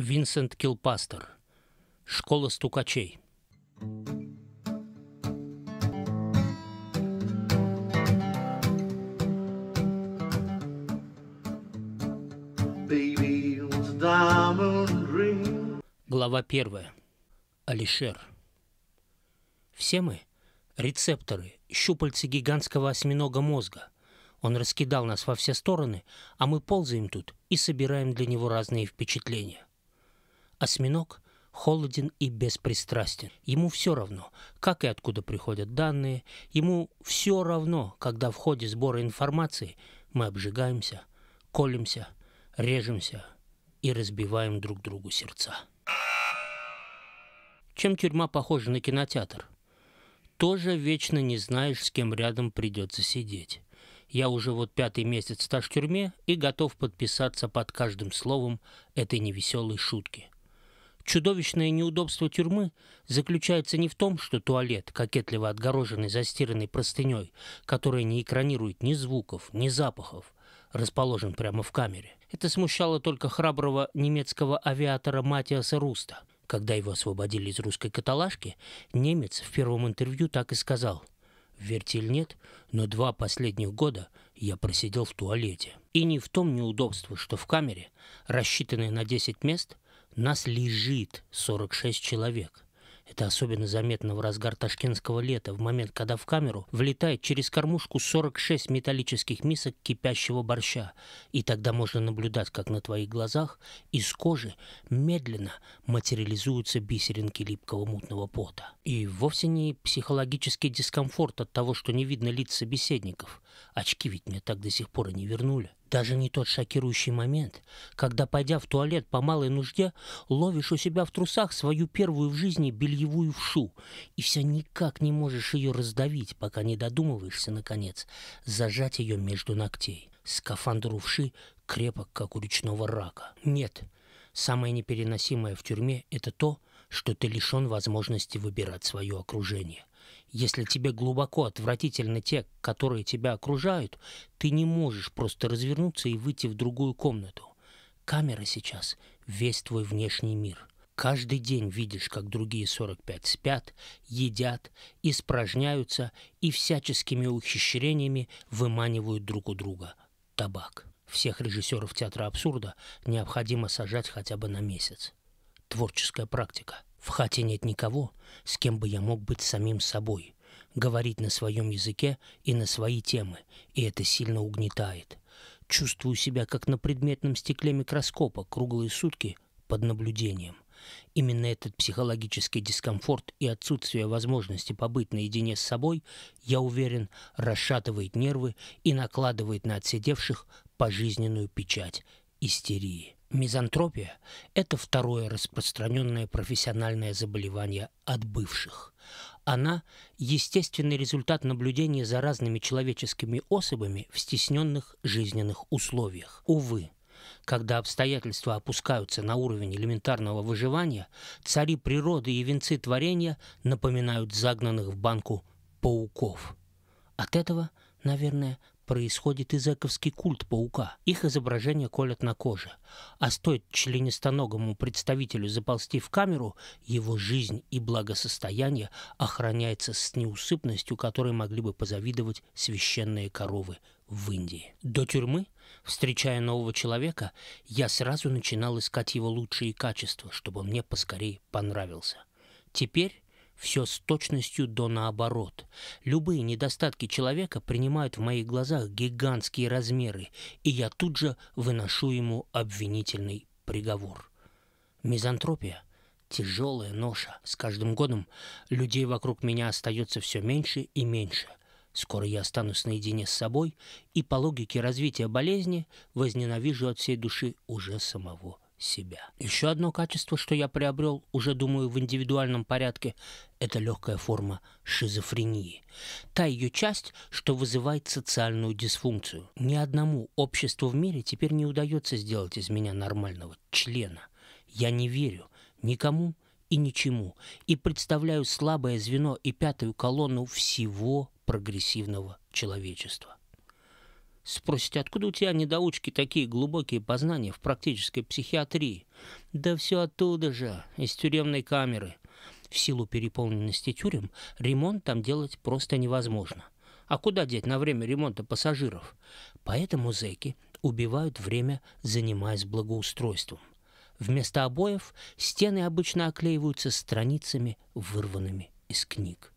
Винсент Килпастер. Школа стукачей. Глава первая. Алишер. Все мы – рецепторы, щупальцы гигантского осьминога мозга – он раскидал нас во все стороны, а мы ползаем тут и собираем для него разные впечатления. Осьминог холоден и беспристрастен. Ему все равно, как и откуда приходят данные, ему все равно, когда в ходе сбора информации мы обжигаемся, колемся, режемся и разбиваем друг другу сердца. Чем тюрьма похожа на кинотеатр? Тоже вечно не знаешь, с кем рядом придется сидеть. Я уже вот пятый месяц стаж в тюрьме и готов подписаться под каждым словом этой невеселой шутки – Чудовищное неудобство тюрьмы заключается не в том, что туалет, кокетливо отгороженный застиранной простыней, которая не экранирует ни звуков, ни запахов, расположен прямо в камере. Это смущало только храброго немецкого авиатора Матиаса Руста. Когда его освободили из русской каталажки, немец в первом интервью так и сказал – верьте нет, но два последних года я просидел в туалете. И не в том неудобстве, что в камере, рассчитанной на 10 мест – нас лежит 46 человек. Это особенно заметно в разгар ташкентского лета, в момент, когда в камеру влетает через кормушку 46 металлических мисок кипящего борща. И тогда можно наблюдать, как на твоих глазах из кожи медленно материализуются бисеринки липкого мутного пота. И вовсе не психологический дискомфорт от того, что не видно лиц собеседников. Очки ведь мне так до сих пор и не вернули. Даже не тот шокирующий момент, когда, пойдя в туалет по малой нужде, ловишь у себя в трусах свою первую в жизни бельевую вшу, и все никак не можешь ее раздавить, пока не додумываешься, наконец, зажать ее между ногтей. Скафандр у вши крепок, как у речного рака. Нет, самое непереносимое в тюрьме – это то, что ты лишен возможности выбирать свое окружение. Если тебе глубоко отвратительны те, которые тебя окружают, ты не можешь просто развернуться и выйти в другую комнату. Камера сейчас — весь твой внешний мир. Каждый день видишь, как другие 45 спят, едят, испражняются и всяческими ухищрениями выманивают друг у друга табак. Всех режиссеров театра абсурда необходимо сажать хотя бы на месяц. Творческая практика — в хате нет никого, с кем бы я мог быть самим собой, говорить на своем языке и на свои темы, и это сильно угнетает. Чувствую себя как на предметном стекле микроскопа круглые сутки под наблюдением. Именно этот психологический дискомфорт и отсутствие возможности побыть наедине с собой, я уверен, расшатывает нервы и накладывает на отсидевших пожизненную печать истерии. Мизантропия – это второе распространенное профессиональное заболевание от бывших. Она – естественный результат наблюдения за разными человеческими особами в стесненных жизненных условиях. Увы, когда обстоятельства опускаются на уровень элементарного выживания, цари природы и венцы творения напоминают загнанных в банку пауков. От этого, наверное, происходит изэковский культ паука. Их изображения колят на коже. А стоит членистоногому представителю заползти в камеру, его жизнь и благосостояние охраняется с неусыпностью, которой могли бы позавидовать священные коровы в Индии. До тюрьмы, встречая нового человека, я сразу начинал искать его лучшие качества, чтобы он мне поскорее понравился. Теперь все с точностью до наоборот. Любые недостатки человека принимают в моих глазах гигантские размеры, и я тут же выношу ему обвинительный приговор. Мизантропия — тяжелая ноша. С каждым годом людей вокруг меня остается все меньше и меньше. Скоро я останусь наедине с собой и по логике развития болезни возненавижу от всей души уже самого себя. Еще одно качество, что я приобрел, уже думаю, в индивидуальном порядке, это легкая форма шизофрении. Та ее часть, что вызывает социальную дисфункцию. Ни одному обществу в мире теперь не удается сделать из меня нормального члена. Я не верю никому и ничему, и представляю слабое звено и пятую колонну всего прогрессивного человечества. Спросите, откуда у тебя недоучки такие глубокие познания в практической психиатрии? Да все оттуда же, из тюремной камеры. В силу переполненности тюрем ремонт там делать просто невозможно. А куда деть на время ремонта пассажиров? Поэтому зэки убивают время, занимаясь благоустройством. Вместо обоев стены обычно оклеиваются страницами, вырванными из книг.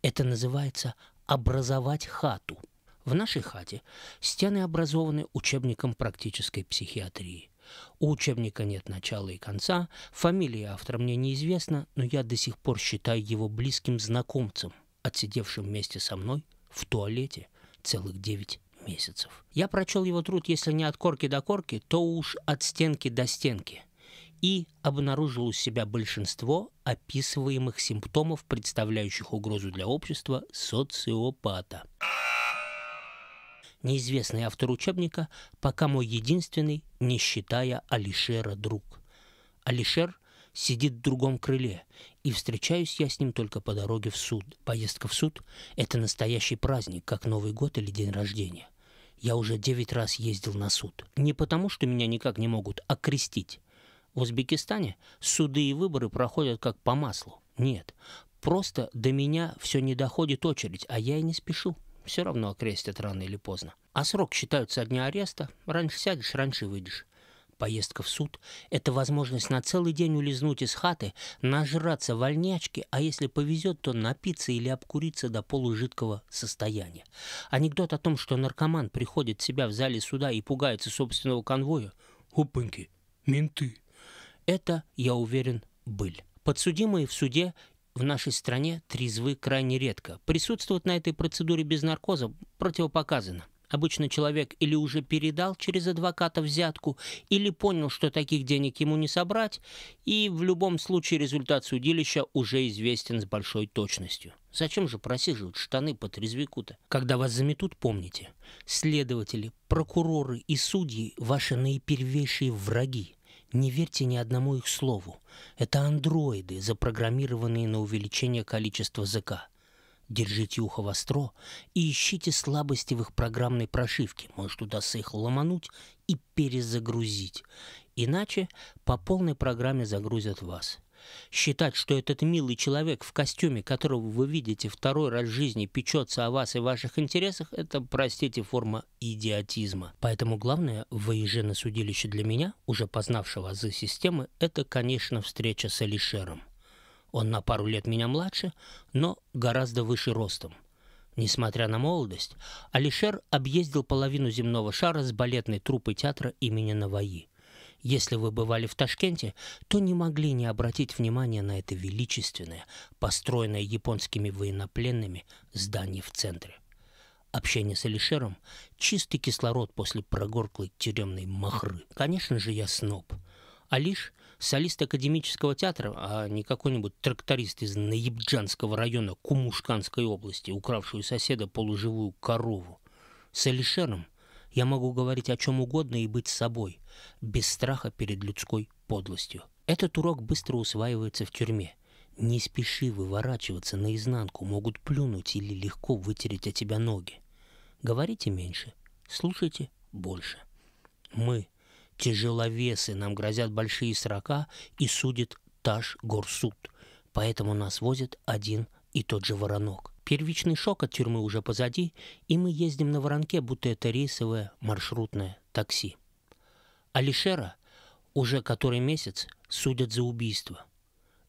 Это называется «образовать хату». В нашей хате стены образованы учебником практической психиатрии. У учебника нет начала и конца, фамилия автора мне неизвестна, но я до сих пор считаю его близким знакомцем, отсидевшим вместе со мной в туалете целых девять месяцев. Я прочел его труд, если не от корки до корки, то уж от стенки до стенки и обнаружил у себя большинство описываемых симптомов, представляющих угрозу для общества социопата неизвестный автор учебника, пока мой единственный, не считая Алишера, друг. Алишер сидит в другом крыле, и встречаюсь я с ним только по дороге в суд. Поездка в суд – это настоящий праздник, как Новый год или день рождения. Я уже девять раз ездил на суд. Не потому, что меня никак не могут окрестить. В Узбекистане суды и выборы проходят как по маслу. Нет, просто до меня все не доходит очередь, а я и не спешу все равно окрестят рано или поздно. А срок считаются со дня ареста. Раньше сядешь, раньше выйдешь. Поездка в суд – это возможность на целый день улизнуть из хаты, нажраться вольнячки, а если повезет, то напиться или обкуриться до полужидкого состояния. Анекдот о том, что наркоман приходит в себя в зале суда и пугается собственного конвоя – опаньки, менты. Это, я уверен, быль. Подсудимые в суде в нашей стране трезвы крайне редко. Присутствовать на этой процедуре без наркоза противопоказано. Обычно человек или уже передал через адвоката взятку, или понял, что таких денег ему не собрать, и в любом случае результат судилища уже известен с большой точностью. Зачем же просиживать штаны по трезвику-то? Когда вас заметут, помните, следователи, прокуроры и судьи – ваши наипервейшие враги. Не верьте ни одному их слову. Это андроиды, запрограммированные на увеличение количества ЗК. Держите ухо востро и ищите слабости в их программной прошивке. Может, удастся их ломануть и перезагрузить. Иначе по полной программе загрузят вас. Считать, что этот милый человек в костюме, которого вы видите второй раз в жизни, печется о вас и ваших интересах, это, простите, форма идиотизма. Поэтому главное, выезжая на судилище для меня, уже познавшего азы системы, это, конечно, встреча с Алишером. Он на пару лет меня младше, но гораздо выше ростом. Несмотря на молодость, Алишер объездил половину земного шара с балетной труппой театра имени Наваи если вы бывали в Ташкенте, то не могли не обратить внимания на это величественное, построенное японскими военнопленными здание в центре. Общение с Алишером – чистый кислород после прогорклой тюремной махры. Конечно же, я сноб. Алиш – солист академического театра, а не какой-нибудь тракторист из Наебджанского района Кумушканской области, укравший у соседа полуживую корову. С Алишером – я могу говорить о чем угодно и быть собой, без страха перед людской подлостью. Этот урок быстро усваивается в тюрьме. Не спеши выворачиваться наизнанку, могут плюнуть или легко вытереть от тебя ноги. Говорите меньше, слушайте больше. Мы – тяжеловесы, нам грозят большие срока и судит Таш Горсуд, поэтому нас возит один и тот же воронок – Первичный шок от тюрьмы уже позади, и мы ездим на воронке, будто это рейсовое маршрутное такси. Алишера уже который месяц судят за убийство.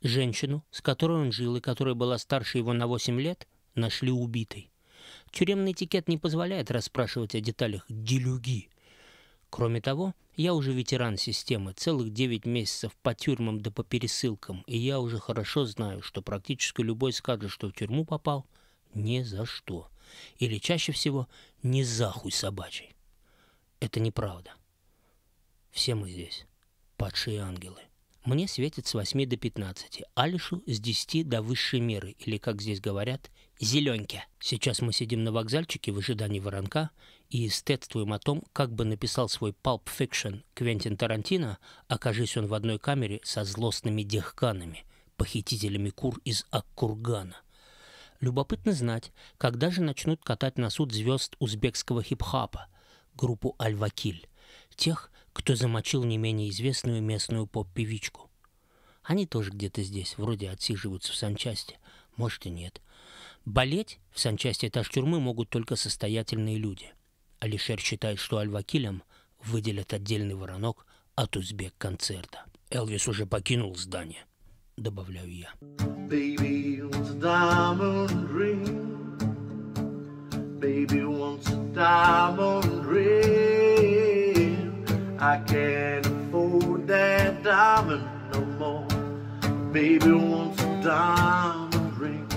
Женщину, с которой он жил и которая была старше его на 8 лет, нашли убитой. Тюремный этикет не позволяет расспрашивать о деталях делюги. Кроме того, я уже ветеран системы, целых 9 месяцев по тюрьмам да по пересылкам, и я уже хорошо знаю, что практически любой скажет, что в тюрьму попал – ни за что. Или чаще всего не за хуй собачий. Это неправда. Все мы здесь, падшие ангелы. Мне светит с 8 до 15, Алишу с 10 до высшей меры, или, как здесь говорят, зеленьке. Сейчас мы сидим на вокзальчике в ожидании воронка и эстетствуем о том, как бы написал свой Pulp Fiction Квентин Тарантино, окажись он в одной камере со злостными дехканами, похитителями кур из Аккургана. Любопытно знать, когда же начнут катать на суд звезд узбекского хип-хапа, группу «Аль-Вакиль», тех, кто замочил не менее известную местную поп-певичку. Они тоже где-то здесь, вроде отсиживаются в санчасти, может и нет. Болеть в санчасти этаж тюрьмы могут только состоятельные люди. Алишер считает, что Аль-Вакилям выделят отдельный воронок от узбек-концерта. Элвис уже покинул здание, добавляю я. Baby wants a diamond ring. Baby wants a diamond ring. I can't afford that diamond no more. Baby wants a diamond ring.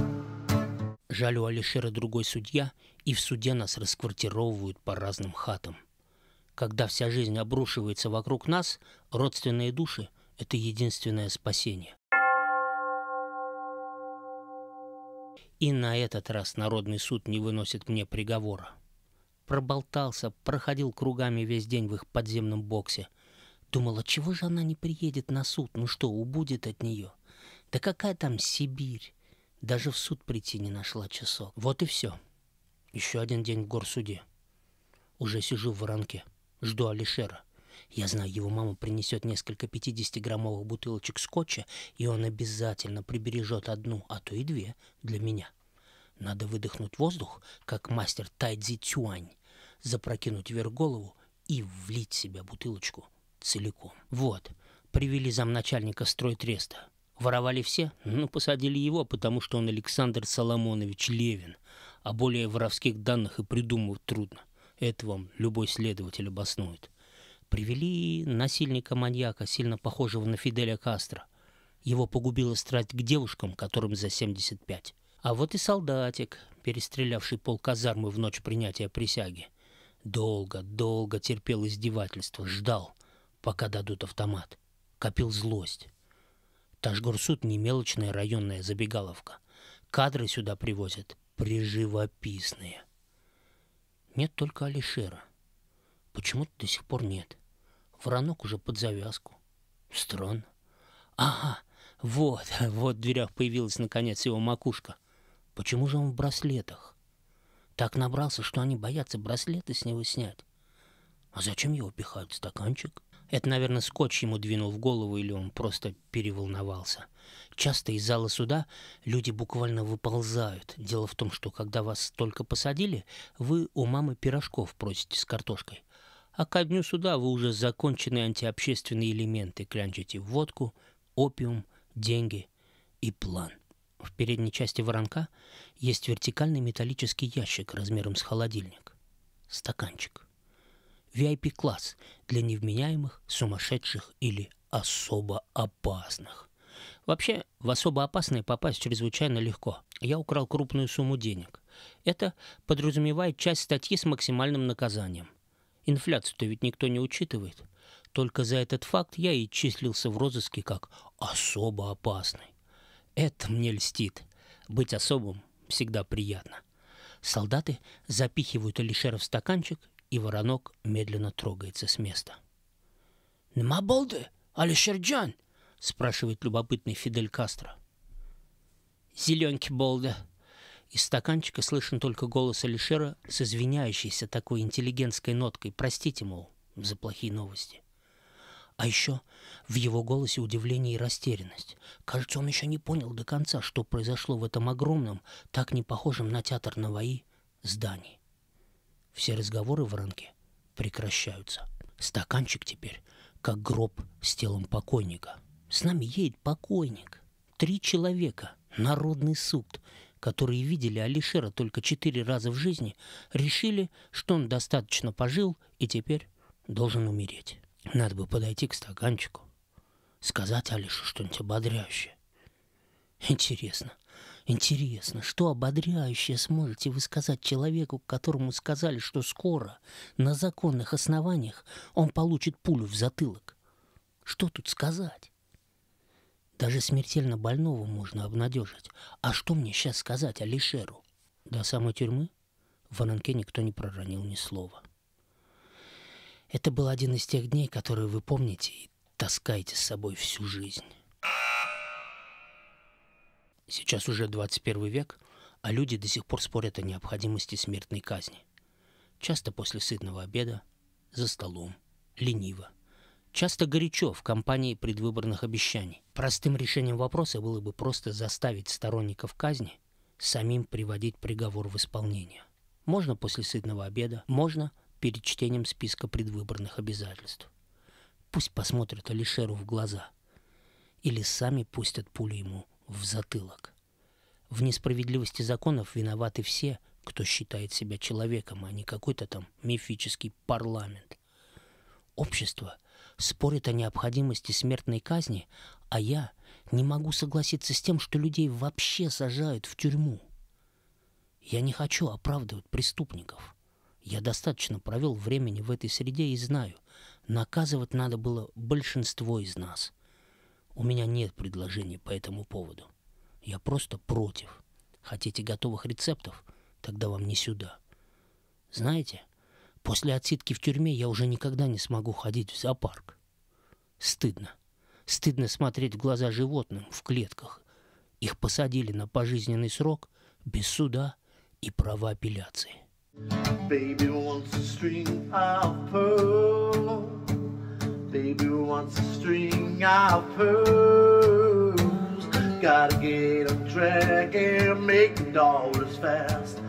Жаль, у Алишера другой судья, и в суде нас расквартировывают по разным хатам. Когда вся жизнь обрушивается вокруг нас, родственные души – это единственное спасение. И на этот раз Народный суд не выносит мне приговора. Проболтался, проходил кругами весь день в их подземном боксе. Думала, чего же она не приедет на суд? Ну что, убудет от нее? Да какая там Сибирь? Даже в суд прийти не нашла часок. Вот и все. Еще один день в горсуде. Уже сижу в воронке. Жду Алишера. Я знаю, его мама принесет несколько 50-граммовых бутылочек скотча, и он обязательно прибережет одну, а то и две для меня. Надо выдохнуть воздух, как мастер Тайдзи Цюань, запрокинуть вверх голову и влить в себя бутылочку целиком. Вот, привели замначальника стройтреста. Воровали все, но ну, посадили его, потому что он Александр Соломонович Левин. А более воровских данных и придумывать трудно. Это вам любой следователь обоснует. Привели насильника-маньяка, сильно похожего на Фиделя Кастро. Его погубила страсть к девушкам, которым за 75. А вот и солдатик, перестрелявший пол казармы в ночь принятия присяги. Долго, долго терпел издевательство, ждал, пока дадут автомат. Копил злость. Ташгорсуд не мелочная районная забегаловка. Кадры сюда привозят приживописные. Нет только Алишера. Почему-то до сих пор нет. Воронок уже под завязку. Странно. Ага, вот, вот в дверях появилась наконец его макушка. Почему же он в браслетах? Так набрался, что они боятся браслеты с него снять. А зачем его пихают в стаканчик? Это, наверное, скотч ему двинул в голову, или он просто переволновался. Часто из зала суда люди буквально выползают. Дело в том, что когда вас только посадили, вы у мамы пирожков просите с картошкой а ко дню суда вы уже законченные антиобщественные элементы клянчите водку, опиум, деньги и план. В передней части воронка есть вертикальный металлический ящик размером с холодильник. Стаканчик. VIP-класс для невменяемых, сумасшедших или особо опасных. Вообще, в особо опасные попасть чрезвычайно легко. Я украл крупную сумму денег. Это подразумевает часть статьи с максимальным наказанием – Инфляцию-то ведь никто не учитывает. Только за этот факт я и числился в розыске как особо опасный. Это мне льстит. Быть особым всегда приятно. Солдаты запихивают Алишера в стаканчик, и воронок медленно трогается с места. «Нема болды, Алишерджан?» — спрашивает любопытный Фидель Кастро. «Зеленки болды», из стаканчика слышен только голос Алишера с извиняющейся такой интеллигентской ноткой. Простите, мол, за плохие новости. А еще в его голосе удивление и растерянность. Кажется, он еще не понял до конца, что произошло в этом огромном, так не похожем на театр Наваи, здании. Все разговоры в ранке прекращаются. Стаканчик теперь как гроб с телом покойника. С нами едет покойник. Три человека. Народный суд которые видели Алишера только четыре раза в жизни, решили, что он достаточно пожил и теперь должен умереть. Надо бы подойти к стаканчику, сказать Алишу что-нибудь ободряющее. Интересно, интересно, что ободряющее сможете вы сказать человеку, которому сказали, что скоро, на законных основаниях, он получит пулю в затылок? Что тут сказать? Даже смертельно больного можно обнадежить. А что мне сейчас сказать Алишеру? До самой тюрьмы в Воронке никто не проронил ни слова. Это был один из тех дней, которые вы помните и таскаете с собой всю жизнь. Сейчас уже 21 век, а люди до сих пор спорят о необходимости смертной казни. Часто после сытного обеда, за столом, лениво – часто горячо в кампании предвыборных обещаний. Простым решением вопроса было бы просто заставить сторонников казни самим приводить приговор в исполнение. Можно после сытного обеда, можно перед чтением списка предвыборных обязательств. Пусть посмотрят Алишеру в глаза. Или сами пустят пулю ему в затылок. В несправедливости законов виноваты все, кто считает себя человеком, а не какой-то там мифический парламент. Общество – Спорят о необходимости смертной казни, а я не могу согласиться с тем, что людей вообще сажают в тюрьму. Я не хочу оправдывать преступников. Я достаточно провел времени в этой среде и знаю, наказывать надо было большинство из нас. У меня нет предложений по этому поводу. Я просто против. Хотите готовых рецептов? Тогда вам не сюда. Знаете, После отсидки в тюрьме я уже никогда не смогу ходить в зоопарк. Стыдно. Стыдно смотреть в глаза животным в клетках. Их посадили на пожизненный срок без суда и права апелляции. Baby wants a string of pearl. Baby wants a string of pearls. Gotta get them track and make dollars fast.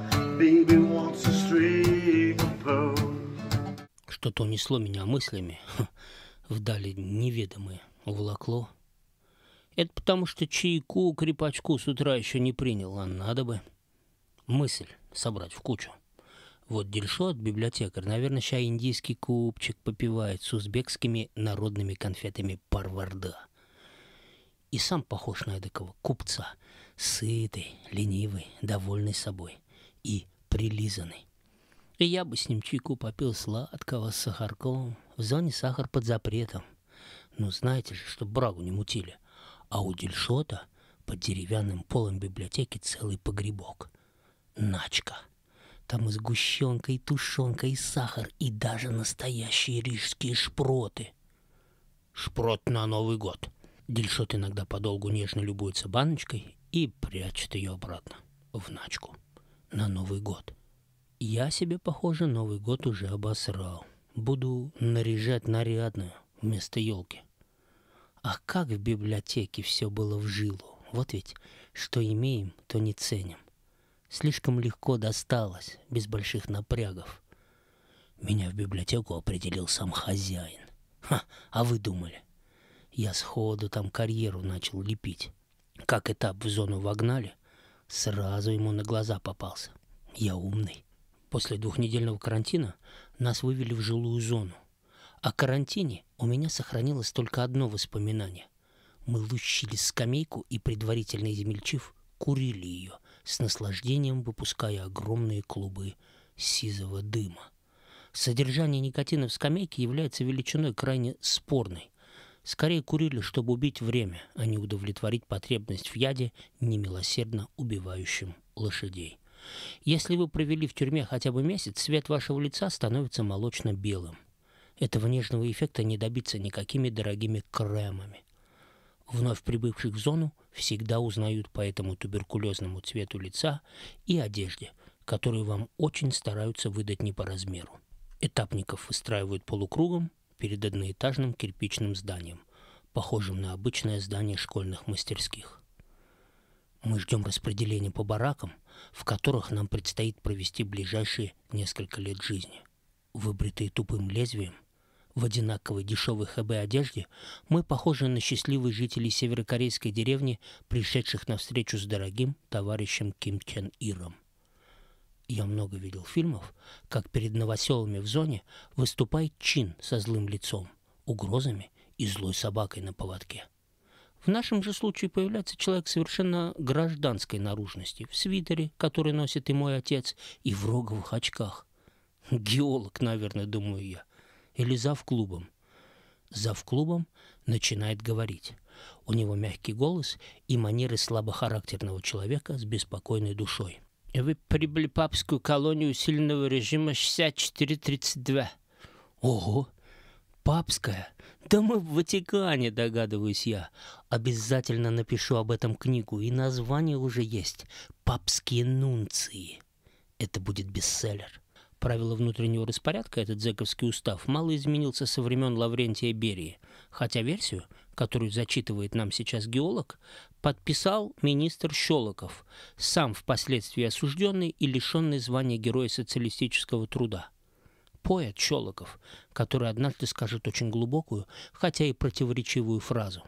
Что-то унесло меня мыслями вдали неведомые, уволокло. Это потому, что чайку крепачку с утра еще не принял, а надо бы мысль собрать в кучу. Вот Дельшот, библиотекарь, наверное, сейчас индийский купчик попивает с узбекскими народными конфетами парварда. И сам похож на эдакого купца, сытый, ленивый, довольный собой и прилизанный. И я бы с ним чайку попил сладкого с сахарком. В зоне сахар под запретом. Ну, знаете же, что брагу не мутили. А у Дельшота под деревянным полом библиотеки целый погребок. Начка. Там и сгущенка, и тушенка, и сахар, и даже настоящие рижские шпроты. Шпрот на Новый год. Дельшот иногда подолгу нежно любуется баночкой и прячет ее обратно в начку на Новый год. Я себе, похоже, Новый год уже обосрал. Буду наряжать нарядную вместо елки. А как в библиотеке все было в жилу. Вот ведь, что имеем, то не ценим. Слишком легко досталось, без больших напрягов. Меня в библиотеку определил сам хозяин. Ха, а вы думали? Я сходу там карьеру начал лепить. Как этап в зону вогнали, Сразу ему на глаза попался. Я умный. После двухнедельного карантина нас вывели в жилую зону. О карантине у меня сохранилось только одно воспоминание. Мы лущили скамейку и, предварительно измельчив, курили ее, с наслаждением выпуская огромные клубы сизого дыма. Содержание никотина в скамейке является величиной крайне спорной. Скорее курили, чтобы убить время, а не удовлетворить потребность в яде, немилосердно убивающим лошадей. Если вы провели в тюрьме хотя бы месяц, цвет вашего лица становится молочно-белым. Этого нежного эффекта не добиться никакими дорогими кремами. Вновь прибывших в зону всегда узнают по этому туберкулезному цвету лица и одежде, которую вам очень стараются выдать не по размеру. Этапников выстраивают полукругом, перед одноэтажным кирпичным зданием, похожим на обычное здание школьных мастерских. Мы ждем распределения по баракам, в которых нам предстоит провести ближайшие несколько лет жизни. Выбритые тупым лезвием, в одинаковой дешевой ХБ-одежде, мы похожи на счастливых жителей северокорейской деревни, пришедших навстречу с дорогим товарищем Ким Чен Иром я много видел фильмов, как перед новоселами в зоне выступает чин со злым лицом, угрозами и злой собакой на поводке. В нашем же случае появляется человек совершенно гражданской наружности, в свитере, который носит и мой отец, и в роговых очках. Геолог, наверное, думаю я. Или зав клубом. Зав клубом начинает говорить. У него мягкий голос и манеры слабохарактерного человека с беспокойной душой. И вы прибыли в папскую колонию усиленного режима 6432. Ого! Папская? Да мы в Ватикане, догадываюсь я. Обязательно напишу об этом книгу, и название уже есть. «Папские нунции». Это будет бестселлер. Правила внутреннего распорядка, этот зэковский устав, мало изменился со времен Лаврентия Берии, хотя версию, которую зачитывает нам сейчас геолог, подписал министр Щелоков, сам впоследствии осужденный и лишенный звания Героя социалистического труда. Поэт Щелоков, который однажды скажет очень глубокую, хотя и противоречивую фразу.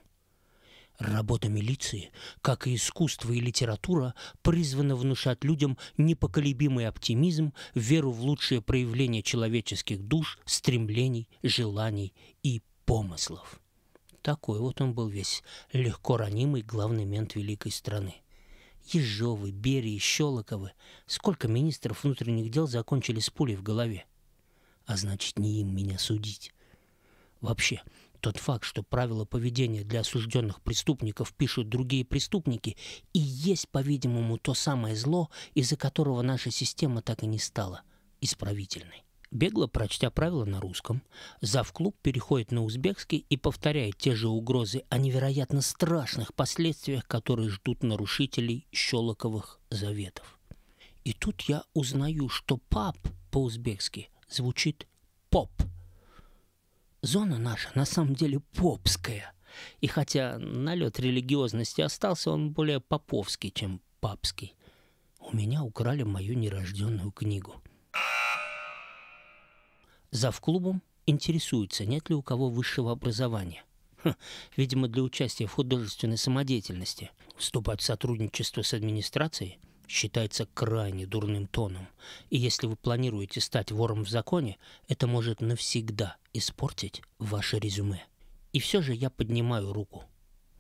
Работа милиции, как и искусство и литература, призвана внушать людям непоколебимый оптимизм, веру в лучшее проявление человеческих душ, стремлений, желаний и помыслов. Такой вот он был весь легко ранимый главный мент великой страны. Ежовы, Берии, Щелоковы. Сколько министров внутренних дел закончили с пулей в голове? А значит, не им меня судить. Вообще, тот факт, что правила поведения для осужденных преступников пишут другие преступники, и есть, по-видимому, то самое зло, из-за которого наша система так и не стала исправительной. Бегло, прочтя правила на русском, завклуб переходит на узбекский и повторяет те же угрозы о невероятно страшных последствиях, которые ждут нарушителей Щелоковых заветов. И тут я узнаю, что «пап» по-узбекски звучит «поп». Зона наша на самом деле попская. И хотя налет религиозности остался, он более поповский, чем папский. У меня украли мою нерожденную книгу – Зав клубом интересуется, нет ли у кого высшего образования. Ха, хм, видимо, для участия в художественной самодеятельности вступать в сотрудничество с администрацией считается крайне дурным тоном. И если вы планируете стать вором в законе, это может навсегда испортить ваше резюме. И все же я поднимаю руку.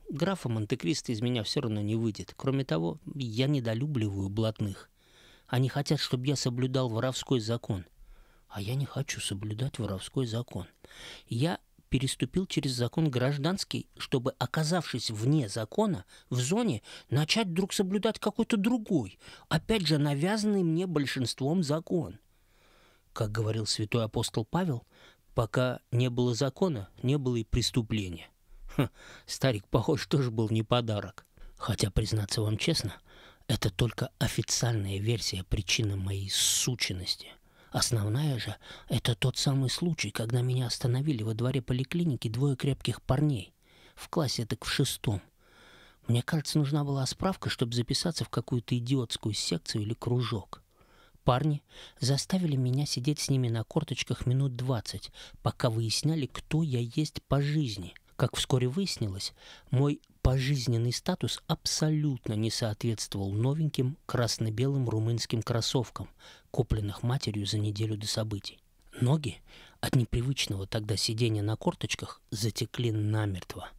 Графа Монте-Кристо из меня все равно не выйдет. Кроме того, я недолюбливаю блатных. Они хотят, чтобы я соблюдал воровской закон а я не хочу соблюдать воровской закон. Я переступил через закон гражданский, чтобы, оказавшись вне закона, в зоне, начать вдруг соблюдать какой-то другой, опять же навязанный мне большинством закон. Как говорил святой апостол Павел, пока не было закона, не было и преступления. Ха, старик, похож, тоже был не подарок. Хотя, признаться вам честно, это только официальная версия причины моей сученности – Основная же — это тот самый случай, когда меня остановили во дворе поликлиники двое крепких парней. В классе так в шестом. Мне кажется, нужна была справка, чтобы записаться в какую-то идиотскую секцию или кружок. Парни заставили меня сидеть с ними на корточках минут двадцать, пока выясняли, кто я есть по жизни. Как вскоре выяснилось, мой пожизненный статус абсолютно не соответствовал новеньким красно-белым румынским кроссовкам, купленных матерью за неделю до событий. Ноги от непривычного тогда сидения на корточках затекли намертво.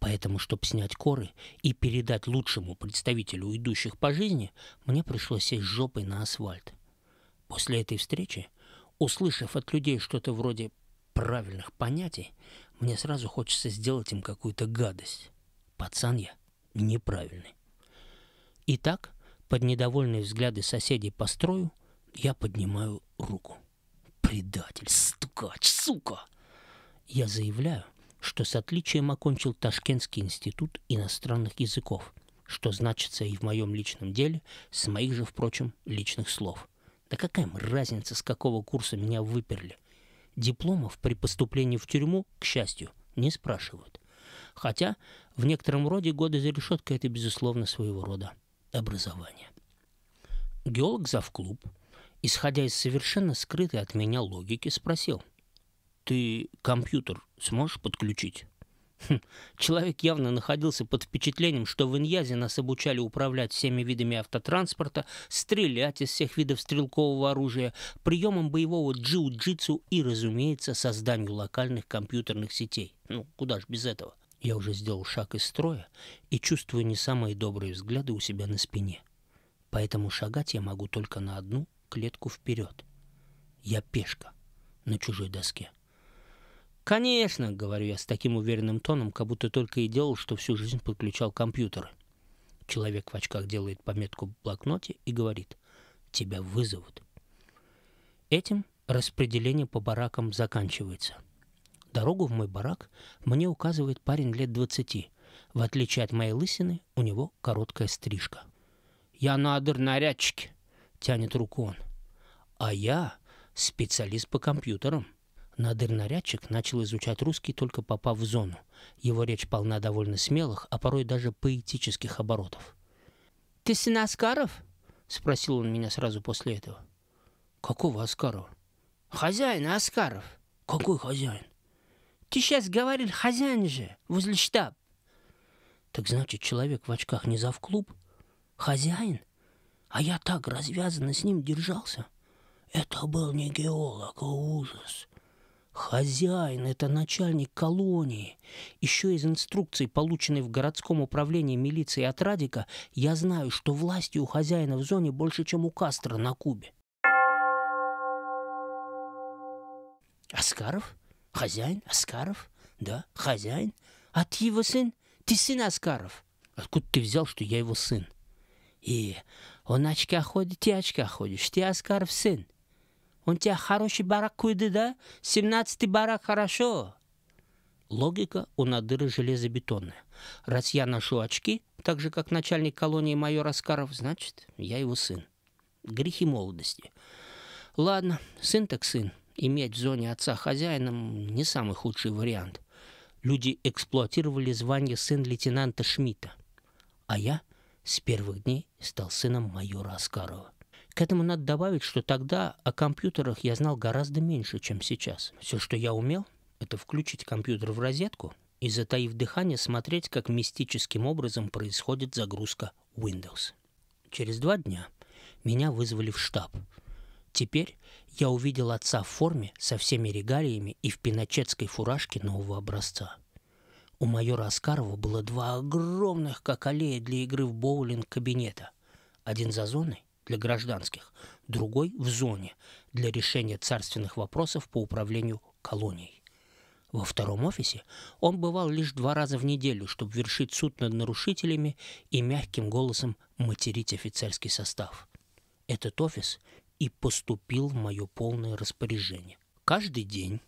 Поэтому, чтобы снять коры и передать лучшему представителю идущих по жизни, мне пришлось сесть жопой на асфальт. После этой встречи, услышав от людей что-то вроде правильных понятий, мне сразу хочется сделать им какую-то гадость. Пацан я неправильный. Итак, под недовольные взгляды соседей по строю я поднимаю руку. Предатель, стукач, сука! Я заявляю, что с отличием окончил Ташкентский институт иностранных языков, что значится и в моем личном деле, с моих же, впрочем, личных слов. Да какая им разница, с какого курса меня выперли? Дипломов при поступлении в тюрьму, к счастью, не спрашивают. Хотя в некотором роде годы за решеткой – это, безусловно, своего рода образование. Геолог завклуб, исходя из совершенно скрытой от меня логики, спросил, «Ты компьютер сможешь подключить?» хм, Человек явно находился под впечатлением, что в Иньязе нас обучали управлять всеми видами автотранспорта, стрелять из всех видов стрелкового оружия, приемом боевого джиу-джитсу и, разумеется, созданию локальных компьютерных сетей. Ну, куда ж без этого? Я уже сделал шаг из строя и чувствую не самые добрые взгляды у себя на спине. Поэтому шагать я могу только на одну клетку вперед. Я пешка на чужой доске. «Конечно», — говорю я с таким уверенным тоном, как будто только и делал, что всю жизнь подключал компьютеры. Человек в очках делает пометку в блокноте и говорит «Тебя вызовут». Этим распределение по баракам заканчивается — Дорогу в мой барак мне указывает парень лет двадцати. В отличие от моей лысины, у него короткая стрижка. «Я надыр нарядчик», — тянет руку он. «А я специалист по компьютерам». Надыр-нарядчик начал изучать русский, только попав в зону. Его речь полна довольно смелых, а порой даже поэтических оборотов. «Ты сын Аскаров?» — спросил он меня сразу после этого. «Какого Аскарова?» «Хозяин Аскаров». «Какой хозяин?» Ты сейчас говорил, хозяин же, возле штаб. Так значит, человек в очках не зав клуб, хозяин? А я так развязанно с ним держался. Это был не геолог, а ужас. Хозяин — это начальник колонии. Еще из инструкций, полученной в городском управлении милиции от Радика, я знаю, что власти у хозяина в зоне больше, чем у Кастро на Кубе. Аскаров? Хозяин? Аскаров? Да, хозяин. А ты его сын? Ты сын Аскаров. Откуда ты взял, что я его сын? И он очки ходит, ты очка ходишь. Ты Аскаров сын. Он тебя хороший барак куйды, да? Семнадцатый барак хорошо. Логика у Надыры железобетонная. Раз я ношу очки, так же, как начальник колонии майор Аскаров, значит, я его сын. Грехи молодости. Ладно, сын так сын иметь в зоне отца хозяином не самый худший вариант. Люди эксплуатировали звание сын лейтенанта Шмидта, а я с первых дней стал сыном майора Аскарова. К этому надо добавить, что тогда о компьютерах я знал гораздо меньше, чем сейчас. Все, что я умел, это включить компьютер в розетку и, затаив дыхание, смотреть, как мистическим образом происходит загрузка Windows. Через два дня меня вызвали в штаб. Теперь я увидел отца в форме со всеми регалиями и в пиночетской фуражке нового образца. У майора Аскарова было два огромных, как аллея для игры в боулинг кабинета. Один за зоной для гражданских, другой в зоне для решения царственных вопросов по управлению колонией. Во втором офисе он бывал лишь два раза в неделю, чтобы вершить суд над нарушителями и мягким голосом материть офицерский состав. Этот офис и поступил в мое полное распоряжение. Каждый день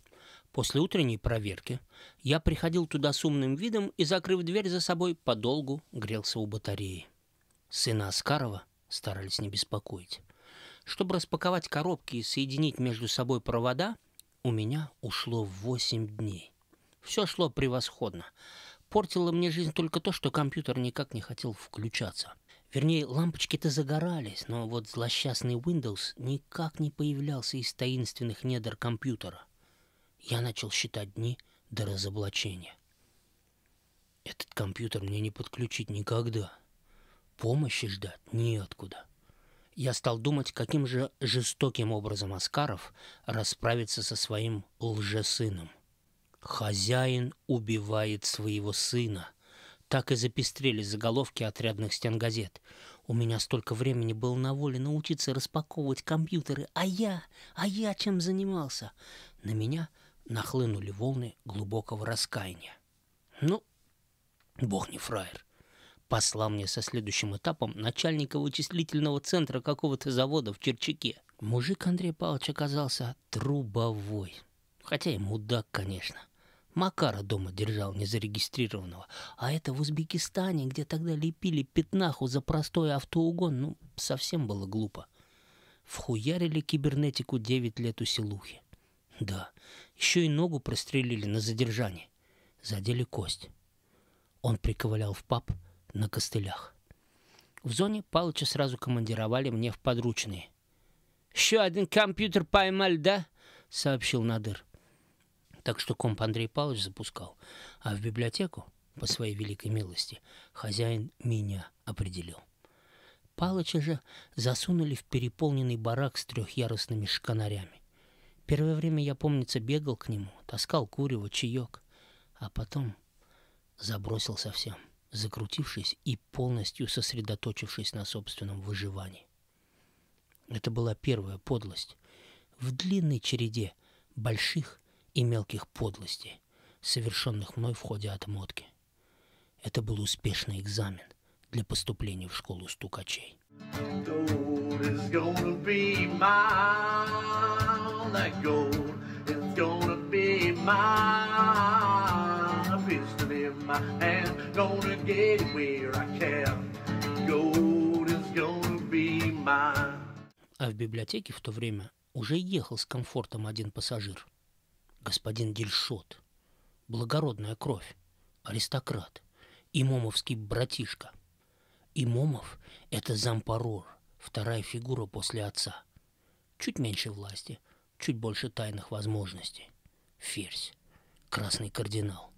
после утренней проверки я приходил туда с умным видом и, закрыв дверь за собой, подолгу грелся у батареи. Сына Аскарова старались не беспокоить. Чтобы распаковать коробки и соединить между собой провода, у меня ушло 8 дней. Все шло превосходно. Портило мне жизнь только то, что компьютер никак не хотел включаться. Вернее, лампочки-то загорались, но вот злосчастный Windows никак не появлялся из таинственных недр компьютера. Я начал считать дни до разоблачения. Этот компьютер мне не подключить никогда. Помощи ждать неоткуда. Я стал думать, каким же жестоким образом Оскаров расправится со своим лжесыном. Хозяин убивает своего сына, так и запестрели заголовки отрядных стен газет. У меня столько времени было на воле научиться распаковывать компьютеры, а я, а я чем занимался? На меня нахлынули волны глубокого раскаяния. Ну, бог не фраер. Послал мне со следующим этапом начальника вычислительного центра какого-то завода в Черчаке. Мужик Андрей Павлович оказался трубовой. Хотя и мудак, конечно. — Макара дома держал незарегистрированного. А это в Узбекистане, где тогда лепили пятнаху за простой автоугон, ну, совсем было глупо. Вхуярили кибернетику девять лет у Селухи. Да, еще и ногу прострелили на задержание. Задели кость. Он приковылял в пап на костылях. В зоне Палыча сразу командировали мне в подручные. «Еще один компьютер поймали, да?» — сообщил Надыр. Так что комп Андрей Павлович запускал. А в библиотеку, по своей великой милости, хозяин меня определил. Палыча же засунули в переполненный барак с трехъярусными шканарями. Первое время я, помнится, бегал к нему, таскал курево, чаек, а потом забросил совсем, закрутившись и полностью сосредоточившись на собственном выживании. Это была первая подлость в длинной череде больших и мелких подлостей, совершенных мной в ходе отмотки. Это был успешный экзамен для поступления в школу стукачей. А в библиотеке в то время уже ехал с комфортом один пассажир – господин Дельшот. Благородная кровь, аристократ, имомовский братишка. Имомов — это зампорор, вторая фигура после отца. Чуть меньше власти, чуть больше тайных возможностей. Ферзь, красный кардинал,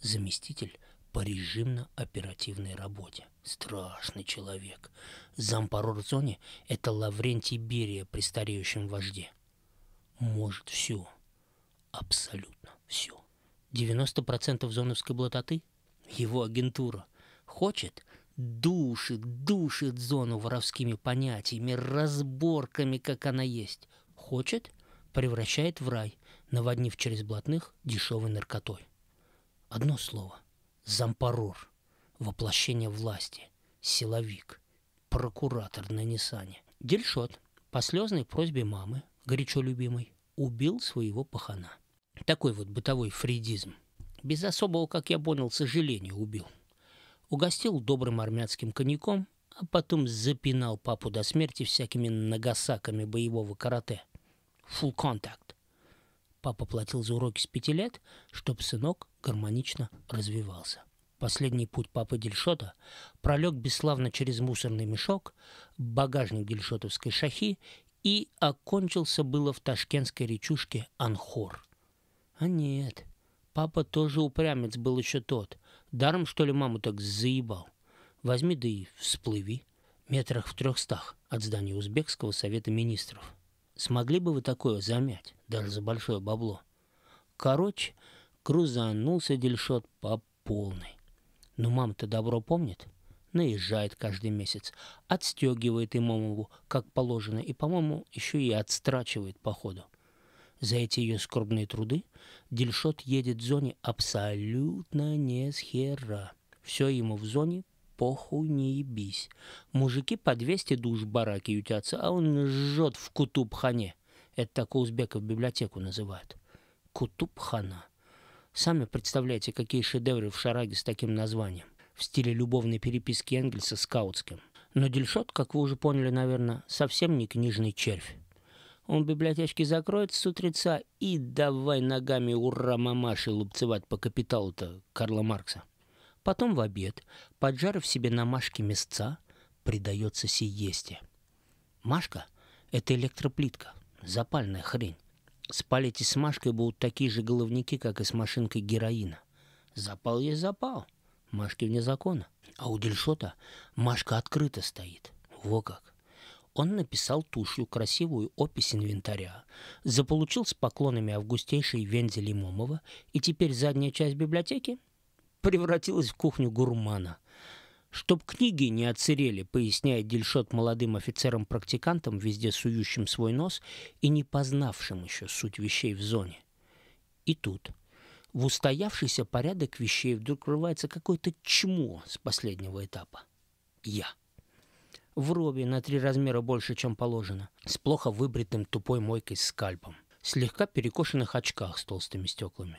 заместитель по режимно-оперативной работе. Страшный человек. Зампорор зоне — это Лаврентий Берия при стареющем вожде. Может все. Абсолютно все. 90% зоновской блатоты – его агентура. Хочет – душит, душит зону воровскими понятиями, разборками, как она есть. Хочет – превращает в рай, наводнив через блатных дешевой наркотой. Одно слово – зампорор, воплощение власти, силовик, прокуратор на Ниссане. Дельшот по слезной просьбе мамы, горячо любимой, убил своего пахана – такой вот бытовой фридизм Без особого, как я понял, сожаления убил. Угостил добрым армянским коньяком, а потом запинал папу до смерти всякими нагасаками боевого карате. Full contact. Папа платил за уроки с пяти лет, чтобы сынок гармонично развивался. Последний путь папы Дельшота пролег бесславно через мусорный мешок, багажник дельшотовской шахи и окончился было в ташкентской речушке Анхор. А нет, папа тоже упрямец был еще тот. Даром, что ли, маму так заебал? Возьми да и всплыви. Метрах в трехстах от здания Узбекского совета министров. Смогли бы вы такое замять, даже за большое бабло? Короче, крузанулся Дельшот по полной. Но ну, мама-то добро помнит. Наезжает каждый месяц, отстегивает Имамову, как положено, и, по-моему, еще и отстрачивает по ходу. За эти ее скорбные труды Дельшот едет в зоне абсолютно не с хера. Все ему в зоне похуй не ебись. Мужики по 200 душ в бараке ютятся, а он жжет в Кутубхане. Это так у узбеков библиотеку называют. Кутубхана. Сами представляете, какие шедевры в шараге с таким названием. В стиле любовной переписки Энгельса с Каутским. Но Дельшот, как вы уже поняли, наверное, совсем не книжный червь. Он библиотечки закроет с утреца и давай ногами ура мамаши лупцевать по капиталу-то Карла Маркса. Потом в обед, поджарив себе на Машке мясца, придается сиесте. Машка — это электроплитка, запальная хрень. Спалить и с Машкой будут такие же головники, как и с машинкой героина. Запал есть запал. Машки вне закона. А у Дельшота Машка открыто стоит. Во как он написал тушью красивую опись инвентаря, заполучил с поклонами августейший вензель Имомова, и теперь задняя часть библиотеки превратилась в кухню гурмана. Чтоб книги не оцерели, поясняет Дельшот молодым офицерам-практикантам, везде сующим свой нос и не познавшим еще суть вещей в зоне. И тут в устоявшийся порядок вещей вдруг врывается какое-то чмо с последнего этапа. Я в робе на три размера больше, чем положено, с плохо выбритым тупой мойкой скальпом, в слегка перекошенных очках с толстыми стеклами.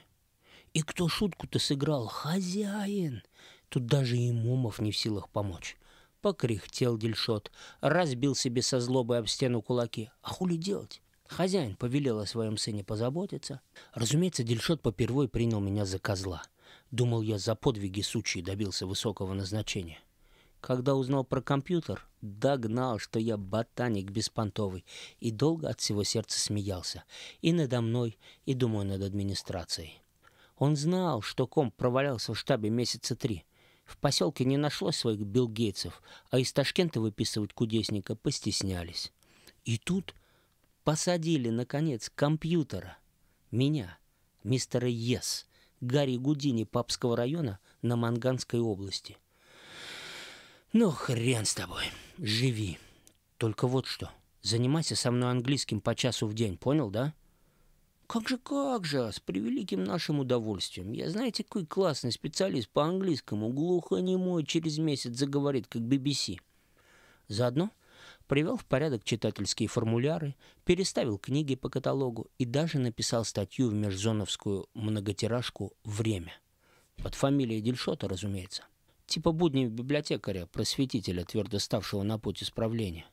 И кто шутку-то сыграл? Хозяин! Тут даже и Мумов не в силах помочь. Покряхтел Дельшот, разбил себе со злобой об стену кулаки. А хули делать? Хозяин повелел о своем сыне позаботиться. Разумеется, Дельшот попервой принял меня за козла. Думал я за подвиги сучьи добился высокого назначения. Когда узнал про компьютер, догнал, что я ботаник беспонтовый, и долго от всего сердца смеялся. И надо мной, и, думаю, над администрацией. Он знал, что комп провалялся в штабе месяца три. В поселке не нашлось своих билгейцев, а из Ташкента выписывать кудесника постеснялись. И тут посадили, наконец, компьютера. Меня, мистера Ес, Гарри Гудини Папского района на Манганской области – ну, хрен с тобой. Живи. Только вот что. Занимайся со мной английским по часу в день, понял, да? Как же, как же, а, с превеликим нашим удовольствием. Я знаете, какой классный специалист по английскому, глухонемой, через месяц заговорит, как BBC. Заодно привел в порядок читательские формуляры, переставил книги по каталогу и даже написал статью в межзоновскую многотиражку «Время». Под фамилией Дельшота, разумеется – Типа будни библиотекаря, просветителя, твердо ставшего на путь исправления.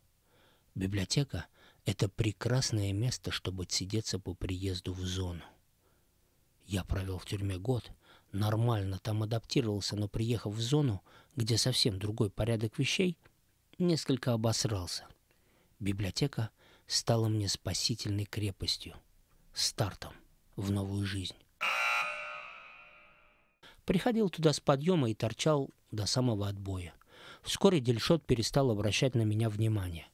Библиотека — это прекрасное место, чтобы отсидеться по приезду в зону. Я провел в тюрьме год, нормально там адаптировался, но приехав в зону, где совсем другой порядок вещей, несколько обосрался. Библиотека стала мне спасительной крепостью, стартом в новую жизнь. Приходил туда с подъема и торчал до самого отбоя. Вскоре Дельшот перестал обращать на меня внимание.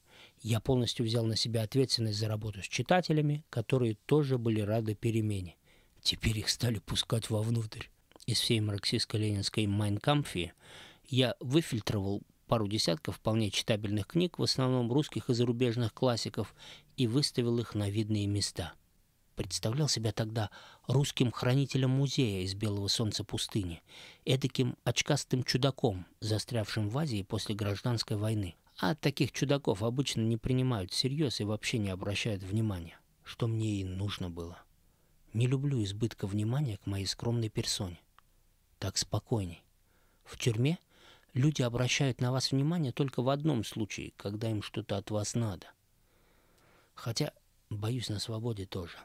Я полностью взял на себя ответственность за работу с читателями, которые тоже были рады перемене. Теперь их стали пускать вовнутрь. Из всей марксистско-ленинской майнкамфии. я выфильтровал пару десятков вполне читабельных книг, в основном русских и зарубежных классиков, и выставил их на видные места представлял себя тогда русским хранителем музея из Белого Солнца пустыни, эдаким очкастым чудаком, застрявшим в Азии после гражданской войны. А таких чудаков обычно не принимают всерьез и вообще не обращают внимания, что мне и нужно было. Не люблю избытка внимания к моей скромной персоне. Так спокойней. В тюрьме люди обращают на вас внимание только в одном случае, когда им что-то от вас надо. Хотя, боюсь, на свободе тоже.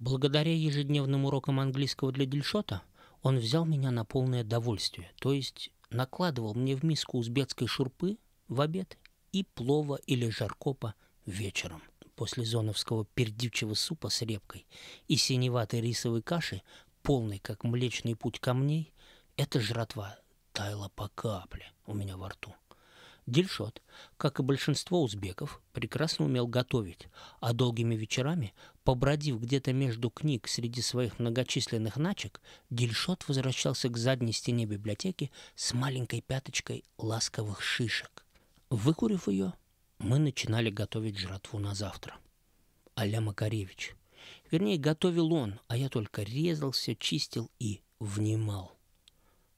Благодаря ежедневным урокам английского для Дельшота он взял меня на полное довольствие, то есть накладывал мне в миску узбекской шурпы в обед и плова или жаркопа вечером после зоновского пердючего супа с репкой и синеватой рисовой каши, полной, как млечный путь камней, эта жратва таяла по капле у меня во рту. Дельшот, как и большинство узбеков, прекрасно умел готовить, а долгими вечерами, побродив где-то между книг среди своих многочисленных начек, Дельшот возвращался к задней стене библиотеки с маленькой пяточкой ласковых шишек. Выкурив ее, мы начинали готовить жратву на завтра. Аля Макаревич. Вернее, готовил он, а я только резал все, чистил и внимал.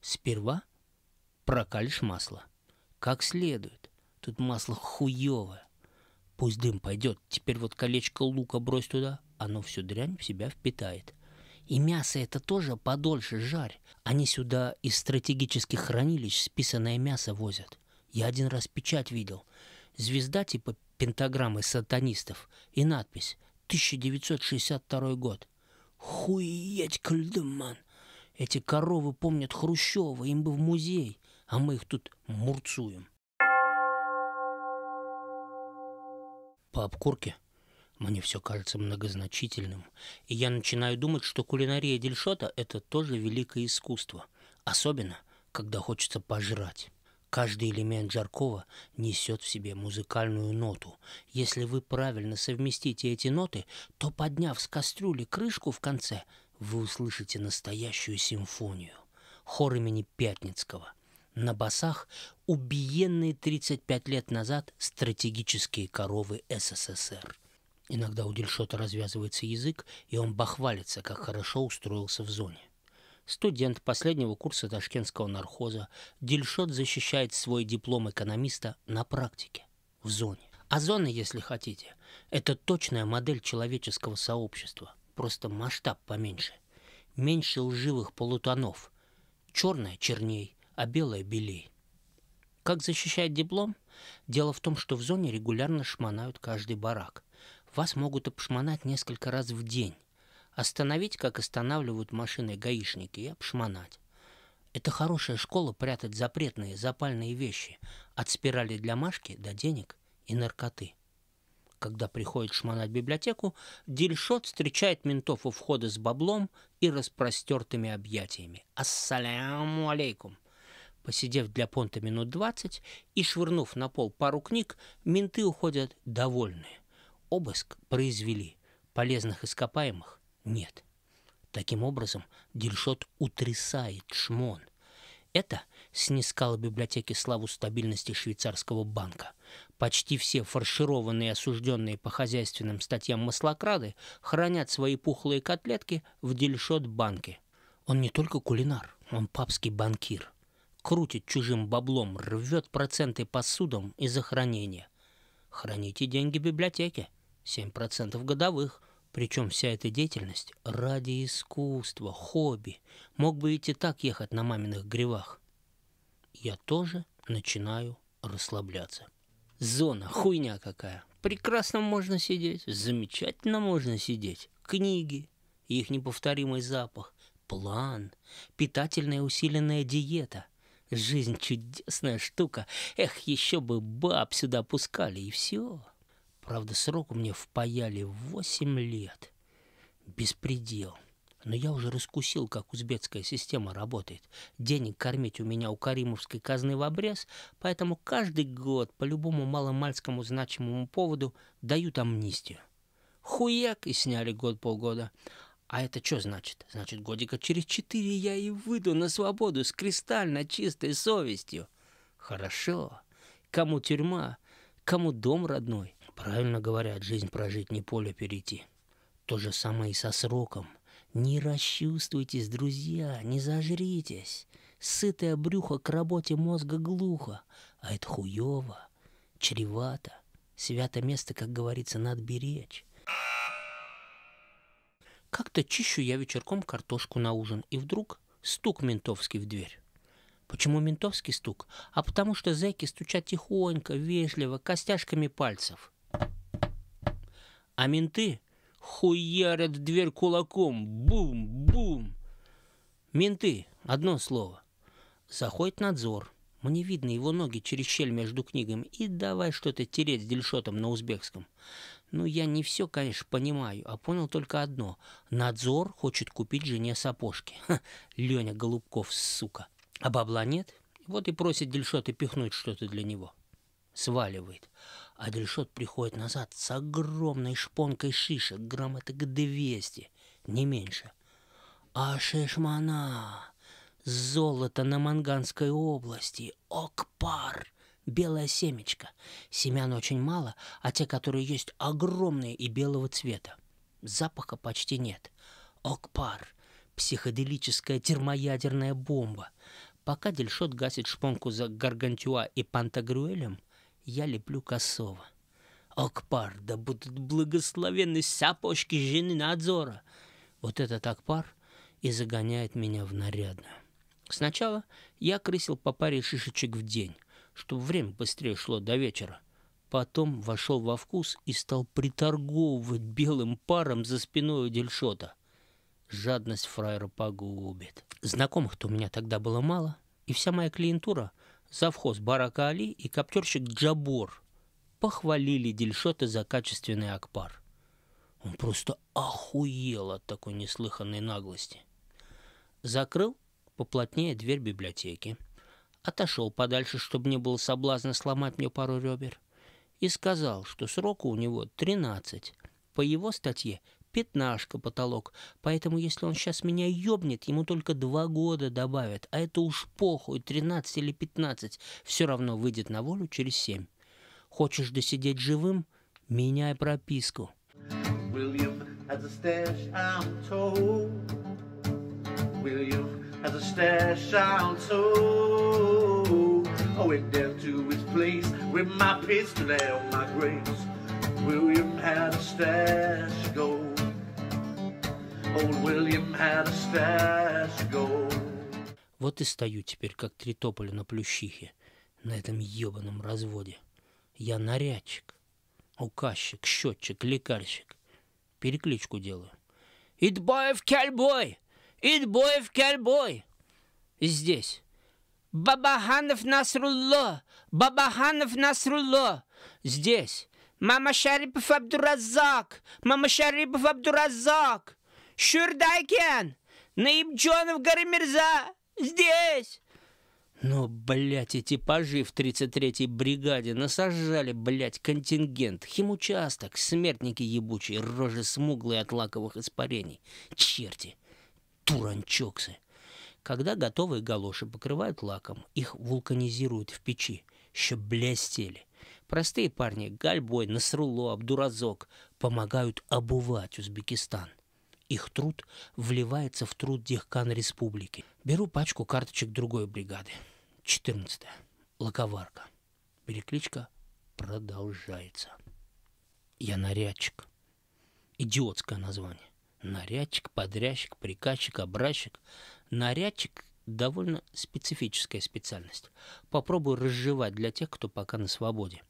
Сперва прокалишь масло как следует. Тут масло хуевое. Пусть дым пойдет. Теперь вот колечко лука брось туда. Оно всю дрянь в себя впитает. И мясо это тоже подольше жарь. Они сюда из стратегических хранилищ списанное мясо возят. Я один раз печать видел. Звезда типа пентаграммы сатанистов и надпись 1962 год. Хуеть, кальдеман! Эти коровы помнят Хрущева, им бы в музей а мы их тут мурцуем. По обкурке мне все кажется многозначительным, и я начинаю думать, что кулинария Дельшота – это тоже великое искусство, особенно, когда хочется пожрать. Каждый элемент Жаркова несет в себе музыкальную ноту. Если вы правильно совместите эти ноты, то, подняв с кастрюли крышку в конце, вы услышите настоящую симфонию. Хор имени Пятницкого – на басах убиенные 35 лет назад стратегические коровы СССР. Иногда у Дельшота развязывается язык, и он бахвалится, как хорошо устроился в зоне. Студент последнего курса ташкентского нархоза, Дельшот защищает свой диплом экономиста на практике, в зоне. А зона, если хотите, это точная модель человеческого сообщества, просто масштаб поменьше. Меньше лживых полутонов. черная черней, а белое – белей. Как защищать диплом? Дело в том, что в зоне регулярно шмонают каждый барак. Вас могут обшмонать несколько раз в день. Остановить, как останавливают машины гаишники, и обшмонать. Это хорошая школа прятать запретные, запальные вещи. От спирали для Машки до денег и наркоты. Когда приходит шмонать библиотеку, Дельшот встречает ментов у входа с баблом и распростертыми объятиями. «Ассаляму алейкум!» Посидев для понта минут двадцать и швырнув на пол пару книг, менты уходят довольные. Обыск произвели, полезных ископаемых нет. Таким образом, Дельшот утрясает шмон. Это снискало библиотеке славу стабильности швейцарского банка. Почти все фаршированные осужденные по хозяйственным статьям маслокрады хранят свои пухлые котлетки в Дельшот-банке. Он не только кулинар, он папский банкир – крутит чужим баблом, рвет проценты по судам из-за хранения. Храните деньги в библиотеке, 7% годовых. Причем вся эта деятельность ради искусства, хобби. Мог бы ведь и так ехать на маминых гривах. Я тоже начинаю расслабляться. Зона, хуйня какая. Прекрасно можно сидеть, замечательно можно сидеть. Книги, их неповторимый запах, план, питательная усиленная диета, Жизнь чудесная штука. Эх, еще бы баб сюда пускали, и все. Правда, срок у меня впаяли восемь лет. Беспредел. Но я уже раскусил, как узбекская система работает. Денег кормить у меня у каримовской казны в обрез, поэтому каждый год по любому маломальскому значимому поводу дают амнистию. Хуяк и сняли год-полгода. А это что значит? Значит, годика через четыре я и выйду на свободу с кристально чистой совестью. Хорошо. Кому тюрьма, кому дом родной. Правильно говорят, жизнь прожить не поле перейти. То же самое и со сроком. Не расчувствуйтесь, друзья, не зажритесь. Сытое брюхо к работе мозга глухо, а это хуево, чревато. Свято место, как говорится, надо беречь. Как-то чищу я вечерком картошку на ужин, и вдруг стук ментовский в дверь. Почему ментовский стук? А потому что зэки стучат тихонько, вежливо, костяшками пальцев. А менты хуярят в дверь кулаком. Бум-бум. Менты. Одно слово. Заходит надзор. Мне видно его ноги через щель между книгами. И давай что-то тереть с дельшотом на узбекском. Ну, я не все, конечно, понимаю, а понял только одно. Надзор хочет купить жене сапожки. Ха, Леня Голубков, сука. А бабла нет? Вот и просит Дельшота пихнуть что-то для него. Сваливает. А Дельшот приходит назад с огромной шпонкой шишек, грамм это к 200, не меньше. А шешмана золото на Манганской области, ок пар белое семечко. Семян очень мало, а те, которые есть, огромные и белого цвета. Запаха почти нет. Окпар — психоделическая термоядерная бомба. Пока Дельшот гасит шпонку за Гаргантюа и Пантагрюэлем, я леплю косово. Окпар, да будут благословенны сапожки жены надзора. Вот этот окпар и загоняет меня в нарядную. Сначала я крысил по паре шишечек в день, чтобы время быстрее шло до вечера. Потом вошел во вкус и стал приторговывать белым паром за спиной у дельшота. Жадность фраера погубит. Знакомых-то у меня тогда было мало, и вся моя клиентура — завхоз Барака Али и коптерщик Джабор — похвалили дельшота за качественный акпар. Он просто охуел от такой неслыханной наглости. Закрыл поплотнее дверь библиотеки — отошел подальше, чтобы не было соблазна сломать мне пару ребер, и сказал, что срока у него 13. По его статье пятнашка потолок, поэтому если он сейчас меня ёбнет, ему только два года добавят, а это уж похуй, 13 или 15, все равно выйдет на волю через семь. Хочешь досидеть живым? Меняй прописку. William has a stash, I'm told. William as I stash out so I went down to his place with my pistol and my grace William had a stash of Old William had a stash of Вот и стою теперь, как три тополя на плющихе, на этом ебаном разводе. Я нарядчик, указчик, счетчик, лекарщик. Перекличку делаю. «Идбаев кельбой!» Идбоев Кельбой здесь. Бабаханов Насрулло, Бабаханов Насрулло здесь. Мама Шарипов Абдуразак, Мама Шарипов Абдуразак. Шурдайкен, Наибджонов Гарамирза здесь. Ну, блядь, эти пажи в 33-й бригаде насажали, блядь, контингент, химучасток, смертники ебучие, рожи смуглые от лаковых испарений. Черти! туранчоксы. Когда готовые галоши покрывают лаком, их вулканизируют в печи, еще блестели. Простые парни Гальбой, Насруло, Абдуразок помогают обувать Узбекистан. Их труд вливается в труд дехкан республики. Беру пачку карточек другой бригады. 14. Лаковарка. Перекличка продолжается. Я нарядчик. Идиотское название. Нарядчик, подрядчик, приказчик, образчик. Нарядчик – довольно специфическая специальность. Попробую разжевать для тех, кто пока на свободе.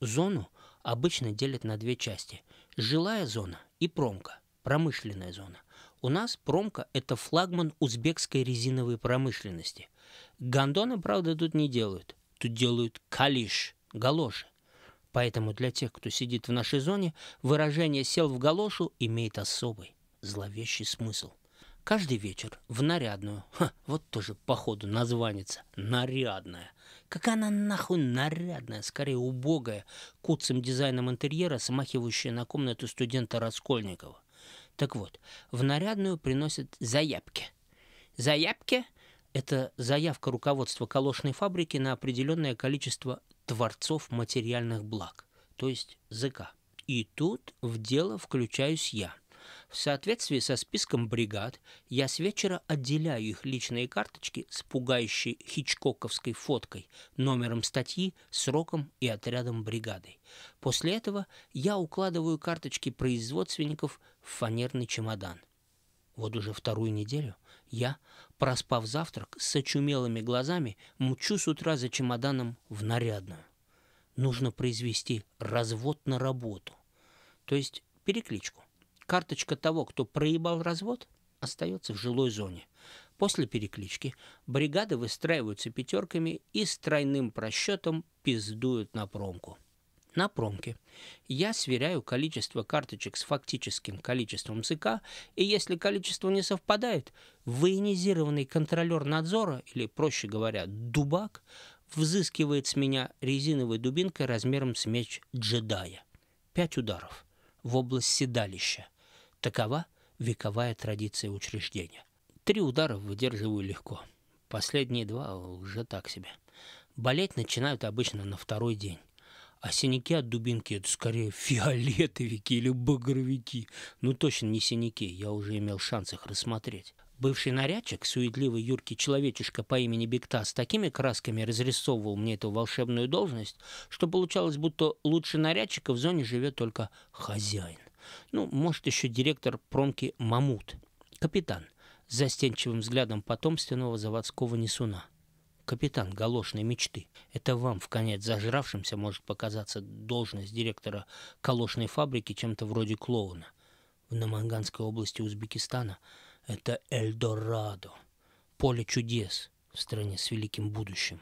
Зону обычно делят на две части – жилая зона и промка, промышленная зона. У нас промка – это флагман узбекской резиновой промышленности. Гондоны, правда, тут не делают. Тут делают калиш, галоши. Поэтому для тех, кто сидит в нашей зоне, выражение «сел в галошу» имеет особый, зловещий смысл. Каждый вечер в нарядную, ха, вот тоже походу названится, нарядная. Как она нахуй нарядная, скорее убогая, куцым дизайном интерьера, смахивающая на комнату студента Раскольникова. Так вот, в нарядную приносят заявки. Заявки — это заявка руководства колошной фабрики на определенное количество творцов материальных благ, то есть ЗК. И тут в дело включаюсь я. В соответствии со списком бригад я с вечера отделяю их личные карточки с пугающей хичкоковской фоткой, номером статьи, сроком и отрядом бригады. После этого я укладываю карточки производственников в фанерный чемодан. Вот уже вторую неделю я, проспав завтрак, с очумелыми глазами мчу с утра за чемоданом в нарядную. Нужно произвести развод на работу, то есть перекличку. Карточка того, кто проебал развод, остается в жилой зоне. После переклички бригады выстраиваются пятерками и с тройным просчетом пиздуют на промку на промке. Я сверяю количество карточек с фактическим количеством ЦК, и если количество не совпадает, военизированный контролер надзора, или, проще говоря, дубак, взыскивает с меня резиновой дубинкой размером с меч джедая. Пять ударов в область седалища. Такова вековая традиция учреждения. Три удара выдерживаю легко. Последние два уже так себе. Болеть начинают обычно на второй день. А синяки от дубинки – это скорее фиолетовики или багровики. Ну, точно не синяки, я уже имел шанс их рассмотреть. Бывший нарядчик, суетливый юркий человечишка по имени Бекта, с такими красками разрисовывал мне эту волшебную должность, что получалось, будто лучше нарядчика в зоне живет только хозяин. Ну, может, еще директор промки «Мамут». Капитан, с застенчивым взглядом потомственного заводского несуна – капитан галошной мечты. Это вам, в конец зажравшимся, может показаться должность директора калошной фабрики чем-то вроде клоуна. В Наманганской области Узбекистана это Эльдорадо, поле чудес в стране с великим будущим.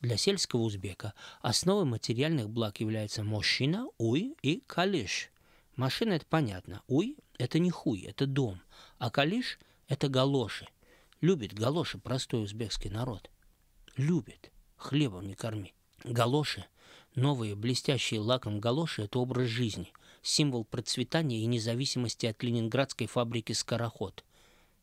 Для сельского узбека основой материальных благ является мужчина, уй и калиш. Машина – это понятно. Уй – это не хуй, это дом. А калиш – это галоши. Любит галоши простой узбекский народ – любит. Хлебом не корми. Галоши, новые блестящие лаком галоши – это образ жизни, символ процветания и независимости от ленинградской фабрики «Скороход».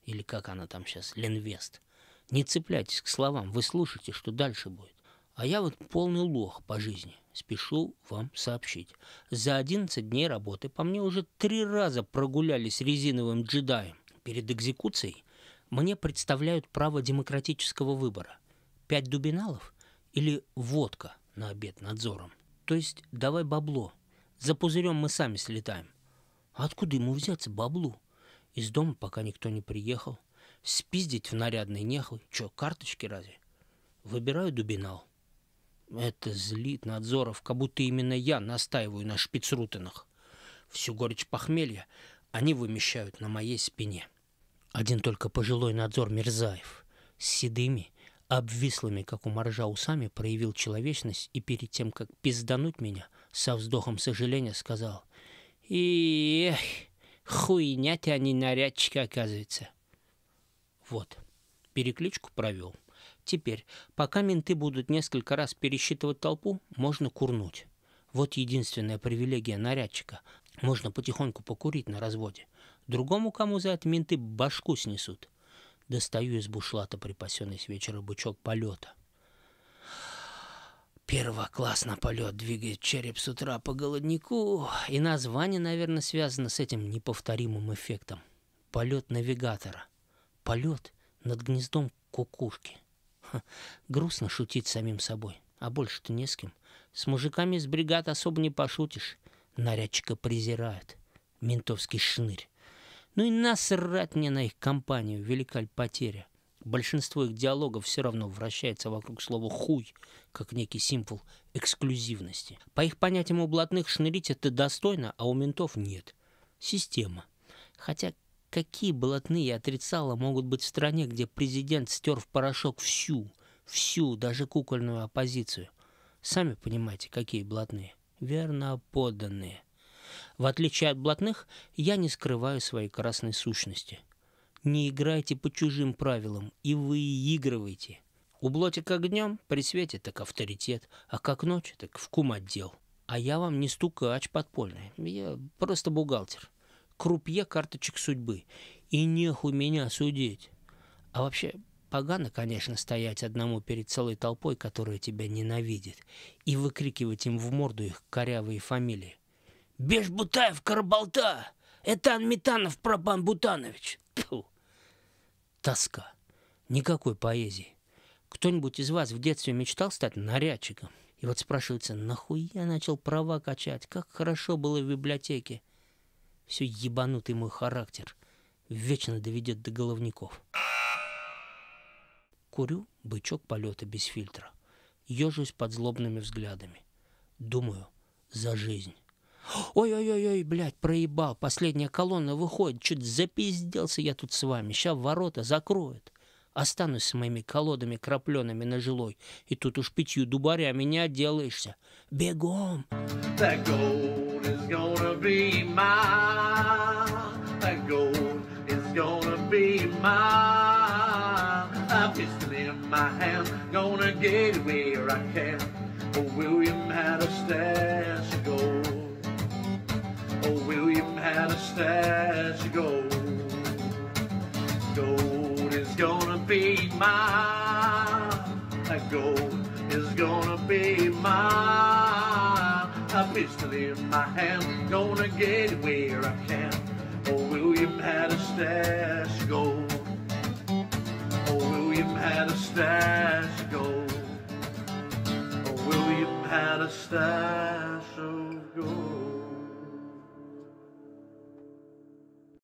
Или как она там сейчас, «Ленвест». Не цепляйтесь к словам, вы слушайте, что дальше будет. А я вот полный лох по жизни, спешу вам сообщить. За 11 дней работы по мне уже три раза прогулялись резиновым джедаем. Перед экзекуцией мне представляют право демократического выбора – пять дубиналов или водка на обед надзором. То есть давай бабло. За пузырем мы сами слетаем. А откуда ему взяться баблу? Из дома пока никто не приехал. Спиздить в нарядный нехуй. Че, карточки разве? Выбираю дубинал. Это злит надзоров, как будто именно я настаиваю на шпицрутенах. Всю горечь похмелья они вымещают на моей спине. Один только пожилой надзор Мирзаев с седыми, обвислыми, как у моржа, усами проявил человечность и перед тем, как пиздануть меня, со вздохом сожаления сказал «И эх, хуйня тебя не нарядчика, оказывается». Вот, перекличку провел. Теперь, пока менты будут несколько раз пересчитывать толпу, можно курнуть. Вот единственная привилегия нарядчика. Можно потихоньку покурить на разводе. Другому кому за это менты башку снесут – Достаю из бушлата припасенный с вечера бычок полета. Первокласс на полет двигает череп с утра по голоднику. И название, наверное, связано с этим неповторимым эффектом. Полет навигатора. Полет над гнездом кукушки. Ха, грустно шутить самим собой, а больше-то не с кем. С мужиками из бригад особо не пошутишь. Нарядчика презирают. Ментовский шнырь. Ну и насрать мне на их компанию, велика потеря. Большинство их диалогов все равно вращается вокруг слова «хуй», как некий символ эксклюзивности. По их понятиям у блатных шнырить это достойно, а у ментов нет. Система. Хотя какие блатные отрицала могут быть в стране, где президент стер в порошок всю, всю, даже кукольную оппозицию? Сами понимаете, какие блатные. Верно подданные. В отличие от блатных, я не скрываю своей красной сущности. Не играйте по чужим правилам, и выигрывайте. У блотика днем при свете так авторитет, а как ночь, так в кум отдел. А я вам не стукач подпольный, я просто бухгалтер. Крупье карточек судьбы. И нехуй меня судить. А вообще, погано, конечно, стоять одному перед целой толпой, которая тебя ненавидит, и выкрикивать им в морду их корявые фамилии. Бешбутаев Карабалта, Этан Метанов Пробан Бутанович. Тьфу. Тоска. Никакой поэзии. Кто-нибудь из вас в детстве мечтал стать нарядчиком? И вот спрашивается, нахуй я начал права качать? Как хорошо было в библиотеке. Все ебанутый мой характер. Вечно доведет до головников. Курю бычок полета без фильтра. Ежусь под злобными взглядами. Думаю за жизнь. Ой-ой-ой, блядь, проебал, последняя колонна выходит, чуть запизделся я тут с вами, сейчас ворота закроют. Останусь с моими колодами крапленными на жилой, и тут уж пятью дубарями не отделаешься. Бегом! Oh, William had a stash of gold. Oh, William had a stash of gold. Gold is gonna be mine. That Gold is gonna be mine. A pistol in my hand, gonna get it where I can. Oh, William had a stash of gold. Oh, William had a stash of gold. Oh, William had a stash of gold.